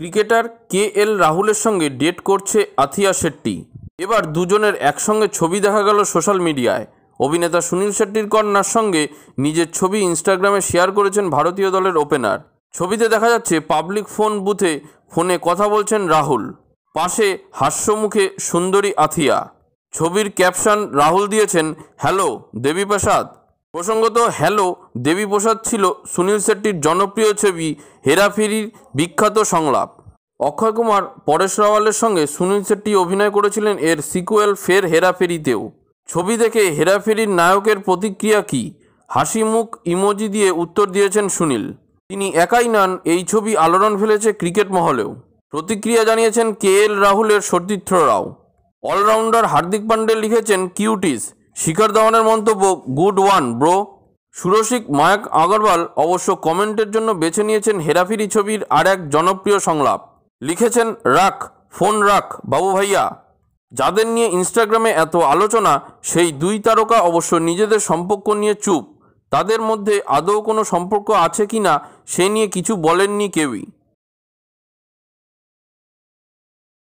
cricketer কে এল রাহুলের সঙ্গে date করছে আথিয়া শেট্টি এবার দুজনের একসঙ্গে ছবি দেখা গেল সোশ্যাল মিডিয়ায় অভিনেতা সুনীল শেট্টির কন্যার সঙ্গে নিজের ছবি ইনস্টাগ্রামে শেয়ার করেছেন ভারতীয় দলের ওপেনার ছবিতে দেখা যাচ্ছে পাবলিক ফোন বুথে ফোনে কথা বলছেন রাহুল পাশে হাস্যমুখে সুন্দরী আথিয়া ছবির ক্যাপশন রাহুল দিয়েছেন হ্যালো দেবী প্রসাদ প্রসঙ্গত হ্যালো দেবীপ্রসাদ ছিল সুনীল শেট্টির জনপ্রিয় ছবি হেরাফেরির বিখ্যাত সংলাপ অক্ষয় কুমার পরেশ রাওয়ালের সঙ্গে সুনীল শেট্টি অভিনয় করেছিলেন এর সিকুয়েল ফের হেরাফেরিতেও ছবি দেখে হেরাফেরির নায়কের প্রতিক্রিয়া কী হাসি মুখ ইমোজি দিয়ে উত্তর দিয়েছেন সুনীল তিনি একাই নন এই ছবি আলোড়ন ফেলেছে ক্রিকেট মহলেও প্রতিক্রিয়া জানিয়েছেন কে এল রাহুলের রাও অলরাউন্ডার হার্দিক পান্ডে লিখেছেন কিউটিস শিখর ধাওয়ানের মন্তব্য গুড ওয়ান ব্রো সুরসিক মায়াক আগরওয়াল অবশ্য কমেন্টের জন্য বেছে নিয়েছেন হেরাফিরি ছবির আর এক জনপ্রিয় সংলাপ লিখেছেন রাখ ফোন রাখ বাবু ভাইয়া যাদের নিয়ে ইনস্টাগ্রামে এত আলোচনা সেই দুই তারকা অবশ্য নিজেদের সম্পর্ক নিয়ে চুপ তাদের মধ্যে আদৌ কোনো সম্পর্ক আছে কি না সে নিয়ে কিছু বলেননি কেউই